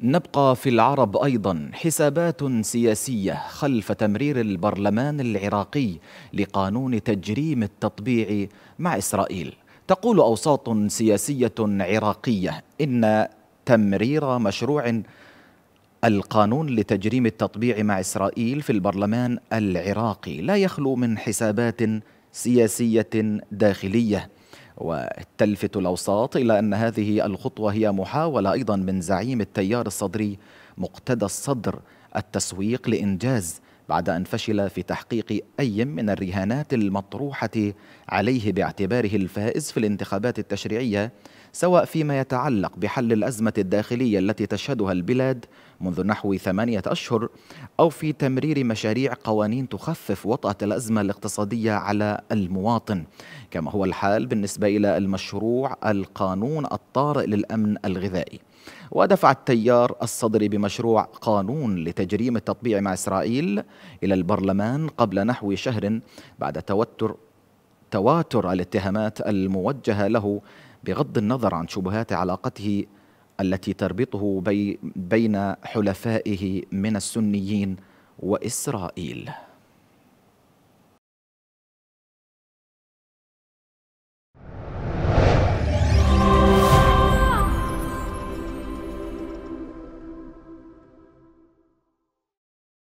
نبقى في العرب ايضا حسابات سياسيه خلف تمرير البرلمان العراقي لقانون تجريم التطبيع مع اسرائيل تقول اوساط سياسيه عراقيه ان تمرير مشروع القانون لتجريم التطبيع مع اسرائيل في البرلمان العراقي لا يخلو من حسابات سياسيه داخليه وتلفت الاوساط الى ان هذه الخطوه هي محاوله ايضا من زعيم التيار الصدري مقتدى الصدر التسويق لانجاز بعد أن فشل في تحقيق أي من الرهانات المطروحة عليه باعتباره الفائز في الانتخابات التشريعية سواء فيما يتعلق بحل الأزمة الداخلية التي تشهدها البلاد منذ نحو ثمانية أشهر أو في تمرير مشاريع قوانين تخفف وطأة الأزمة الاقتصادية على المواطن كما هو الحال بالنسبة إلى المشروع القانون الطارئ للأمن الغذائي ودفع التيار الصدري بمشروع قانون لتجريم التطبيع مع إسرائيل إلى البرلمان قبل نحو شهر بعد توتر تواتر الاتهامات الموجهة له بغض النظر عن شبهات علاقته التي تربطه بي بين حلفائه من السنيين وإسرائيل